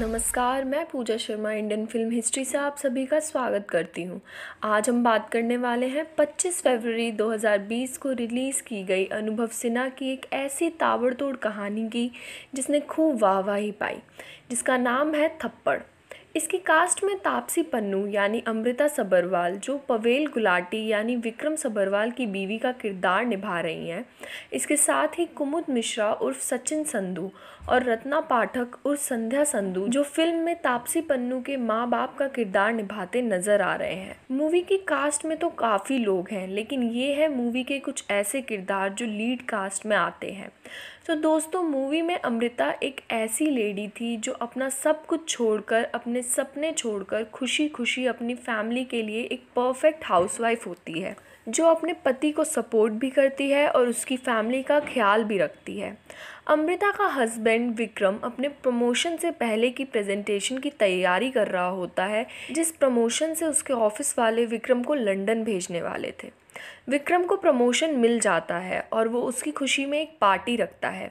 नमस्कार मैं Puja Sharma Indian film history से आप सभी का स्वागत करती हूं। आज हम बात करने वाले हैं 25 फरवरी 2020 को रिलीज़ की गई अनुभव सिन्हा की एक ऐसी ताबड़तोड़ कहानी की जिसने खूब वाहवाही पाई जिसका नाम है थप्पड़ इसकी कास्ट में तापसी पन्नू यानी अमृता सबरवाल जो पवेल गुलाटी यानी विक्रम सबरवाल की बीवी का किरदार निभा रही हैं इसके साथ ही कुमुद मिश्रा उर्फ सचिन संधू और रत्ना पाठक उर्फ संध्या संधू जो फिल्म में तापसी पन्नू के माँ बाप का किरदार निभाते नजर आ रहे हैं मूवी की कास्ट में तो काफ़ी लोग हैं लेकिन ये है मूवी के कुछ ऐसे किरदार जो लीड कास्ट में आते हैं तो दोस्तों मूवी में अमृता एक ऐसी लेडी थी जो अपना सब कुछ छोड़कर अपने सपने छोड़कर खुशी खुशी अपनी फैमिली के लिए एक परफेक्ट हाउसवाइफ होती है जो अपने पति को सपोर्ट भी करती है और उसकी फैमिली का ख्याल भी रखती है अमृता का हस्बैंड विक्रम अपने प्रमोशन से पहले की प्रेजेंटेशन की तैयारी कर रहा होता है जिस प्रमोशन से उसके ऑफिस वाले विक्रम को लंदन भेजने वाले थे विक्रम को प्रमोशन मिल जाता है और वो उसकी खुशी में एक पार्टी रखता है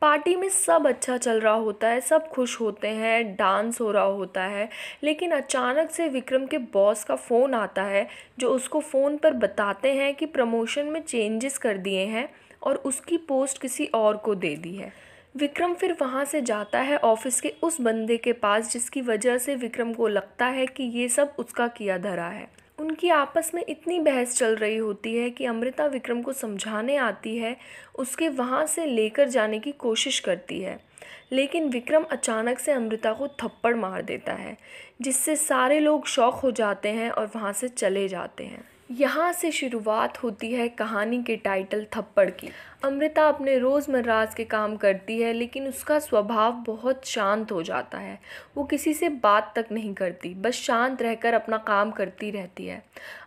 पार्टी में सब अच्छा चल रहा होता है सब खुश होते हैं डांस हो रहा होता है लेकिन अचानक से विक्रम के बॉस का फ़ोन आता है जो उसको फ़ोन पर बताते हैं कि प्रमोशन में चेंजेस कर दिए हैं और उसकी पोस्ट किसी और को दे दी है विक्रम फिर वहाँ से जाता है ऑफिस के उस बंदे के पास जिसकी वजह से विक्रम को लगता है कि ये सब उसका किया धरा है उनकी आपस में इतनी बहस चल रही होती है कि अमृता विक्रम को समझाने आती है उसके वहाँ से लेकर जाने की कोशिश करती है लेकिन विक्रम अचानक से अमृता को थप्पड़ मार देता है जिससे सारे लोग शौक हो जाते हैं और वहाँ से चले जाते हैं यहाँ से शुरुआत होती है कहानी के टाइटल थप्पड़ की अमृता अपने रोज़मर्रा के काम करती है लेकिन उसका स्वभाव बहुत शांत हो जाता है वो किसी से बात तक नहीं करती बस शांत रहकर अपना काम करती रहती है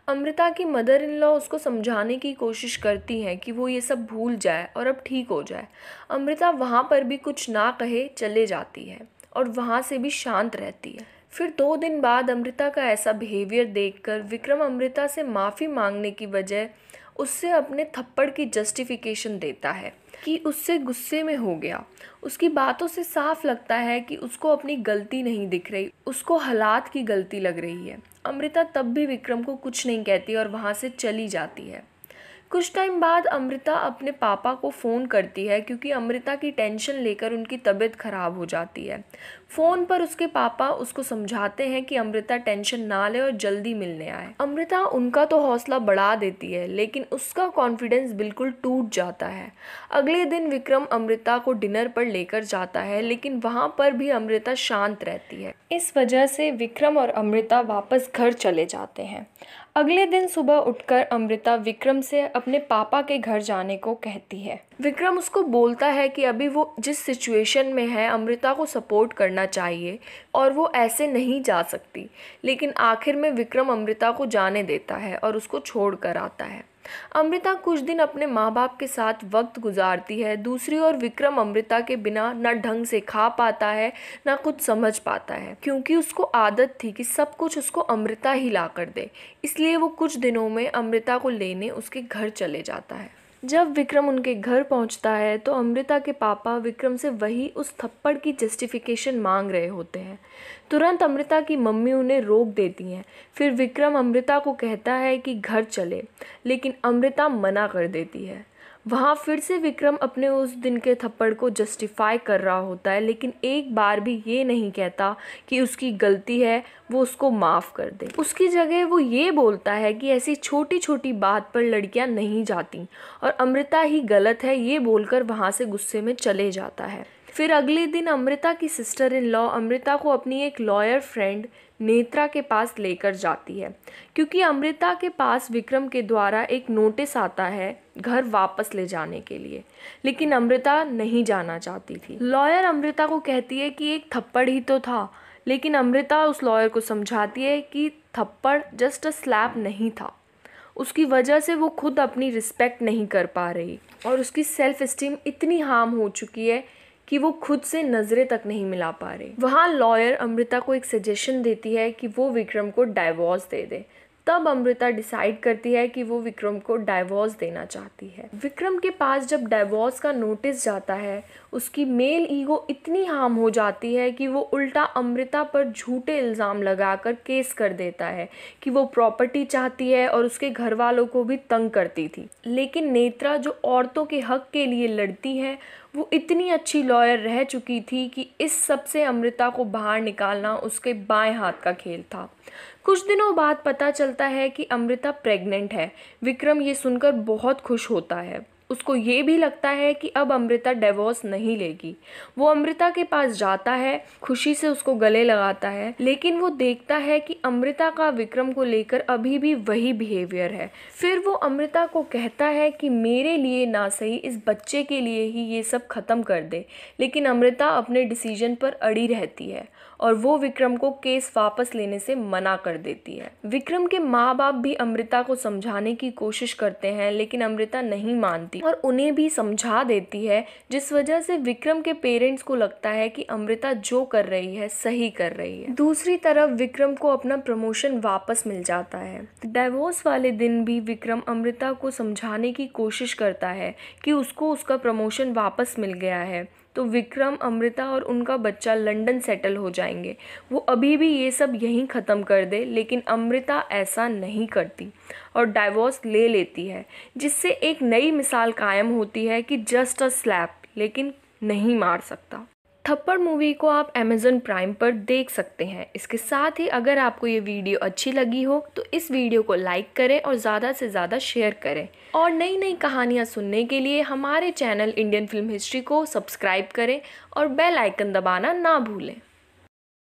अमृता की मदर इन लॉ उसको समझाने की कोशिश करती हैं कि वो ये सब भूल जाए और अब ठीक हो जाए अमृता वहाँ पर भी कुछ ना कहे चले जाती है और वहाँ से भी शांत रहती है फिर दो दिन बाद अमृता का ऐसा बिहेवियर देखकर विक्रम अमृता से माफ़ी मांगने की वजह उससे अपने थप्पड़ की जस्टिफिकेशन देता है कि उससे गुस्से में हो गया उसकी बातों से साफ लगता है कि उसको अपनी गलती नहीं दिख रही उसको हालात की गलती लग रही है अमृता तब भी विक्रम को कुछ नहीं कहती और वहाँ से चली जाती है कुछ टाइम बाद अमृता अपने पापा को फ़ोन करती है क्योंकि अमृता की टेंशन लेकर उनकी तबीयत ख़राब हो जाती है फ़ोन पर उसके पापा उसको समझाते हैं कि अमृता टेंशन ना ले और जल्दी मिलने आए अमृता उनका तो हौसला बढ़ा देती है लेकिन उसका कॉन्फिडेंस बिल्कुल टूट जाता है अगले दिन विक्रम अमृता को डिनर पर लेकर जाता है लेकिन वहाँ पर भी अमृता शांत रहती है इस वजह से विक्रम और अमृता वापस घर चले जाते हैं अगले दिन सुबह उठकर अमृता विक्रम से अपने पापा के घर जाने को कहती है विक्रम उसको बोलता है कि अभी वो जिस सिचुएशन में है अमृता को सपोर्ट करना चाहिए और वो ऐसे नहीं जा सकती लेकिन आखिर में विक्रम अमृता को जाने देता है और उसको छोड़ कर आता है अमृता कुछ दिन अपने माँ बाप के साथ वक्त गुजारती है दूसरी ओर विक्रम अमृता के बिना न ढंग से खा पाता है ना कुछ समझ पाता है क्योंकि उसको आदत थी कि सब कुछ उसको अमृता ही ला कर दे इसलिए वो कुछ दिनों में अमृता को लेने उसके घर चले जाता है जब विक्रम उनके घर पहुंचता है तो अमृता के पापा विक्रम से वही उस थप्पड़ की जस्टिफिकेशन मांग रहे होते हैं तुरंत अमृता की मम्मी उन्हें रोक देती हैं फिर विक्रम अमृता को कहता है कि घर चले लेकिन अमृता मना कर देती है वहाँ फिर से विक्रम अपने उस दिन के थप्पड़ को जस्टिफाई कर रहा होता है लेकिन एक बार भी ये नहीं कहता कि उसकी गलती है वो उसको माफ़ कर दे उसकी जगह वो ये बोलता है कि ऐसी छोटी छोटी बात पर लड़कियाँ नहीं जाती और अमृता ही गलत है ये बोलकर वहाँ से गुस्से में चले जाता है फिर अगले दिन अमृता की सिस्टर इन लॉ अमृता को अपनी एक लॉयर फ्रेंड नेत्रा के पास लेकर जाती है क्योंकि अमृता के पास विक्रम के द्वारा एक नोटिस आता है घर वापस ले जाने के लिए लेकिन अमृता नहीं जाना चाहती थी लॉयर अमृता को कहती है कि एक थप्पड़ ही तो था लेकिन अमृता उस लॉयर को समझाती है कि थप्पड़ जस्ट अ स्लैप नहीं था उसकी वजह से वो खुद अपनी रिस्पेक्ट नहीं कर पा रही और उसकी सेल्फ़ इस्टीम इतनी हार्म हो चुकी है कि वो खुद से नज़रें तक नहीं मिला पा रहे वहाँ लॉयर अमृता को एक सजेशन देती है कि वो विक्रम को डाइवोर्स दे दे तब अमृता डिसाइड करती है कि वो विक्रम को डाइवोर्स देना चाहती है विक्रम के पास जब डाइवोर्स का नोटिस जाता है उसकी मेल ईगो इतनी हार्म हो जाती है कि वो उल्टा अमृता पर झूठे इल्ज़ाम लगाकर केस कर देता है कि वो प्रॉपर्टी चाहती है और उसके घर वालों को भी तंग करती थी लेकिन नेत्रा जो औरतों के हक के लिए लड़ती है वो इतनी अच्छी लॉयर रह चुकी थी कि इस सब से अमृता को बाहर निकालना उसके बाएं हाथ का खेल था कुछ दिनों बाद पता चलता है कि अमृता प्रेग्नेंट है विक्रम ये सुनकर बहुत खुश होता है उसको ये भी लगता है कि अब अमृता डिवोर्स नहीं लेगी वो अमृता के पास जाता है खुशी से उसको गले लगाता है लेकिन वो देखता है कि अमृता का विक्रम को लेकर अभी भी वही बिहेवियर है फिर वो अमृता को कहता है कि मेरे लिए ना सही इस बच्चे के लिए ही ये सब ख़त्म कर दे लेकिन अमृता अपने डिसीजन पर अड़ी रहती है और वो विक्रम को केस वापस लेने से मना कर देती है विक्रम के माँ बाप भी अमृता को समझाने की कोशिश करते हैं लेकिन अमृता नहीं मानती और उन्हें भी समझा देती है जिस वजह से विक्रम के पेरेंट्स को लगता है कि अमृता जो कर रही है सही कर रही है दूसरी तरफ विक्रम को अपना प्रमोशन वापस मिल जाता है डाइवोर्स वाले दिन भी विक्रम अमृता को समझाने की कोशिश करता है कि उसको उसका प्रमोशन वापस मिल गया है तो विक्रम अमृता और उनका बच्चा लंदन सेटल हो जाएंगे वो अभी भी ये सब यहीं ख़त्म कर दे लेकिन अमृता ऐसा नहीं करती और डाइवोर्स ले लेती है जिससे एक नई मिसाल कायम होती है कि जस्ट अ स्लैप लेकिन नहीं मार सकता थप्पड़ मूवी को आप अमेज़न प्राइम पर देख सकते हैं इसके साथ ही अगर आपको ये वीडियो अच्छी लगी हो तो इस वीडियो को लाइक करें और ज़्यादा से ज़्यादा शेयर करें और नई नई कहानियाँ सुनने के लिए हमारे चैनल इंडियन फिल्म हिस्ट्री को सब्सक्राइब करें और बेल आइकन दबाना ना भूलें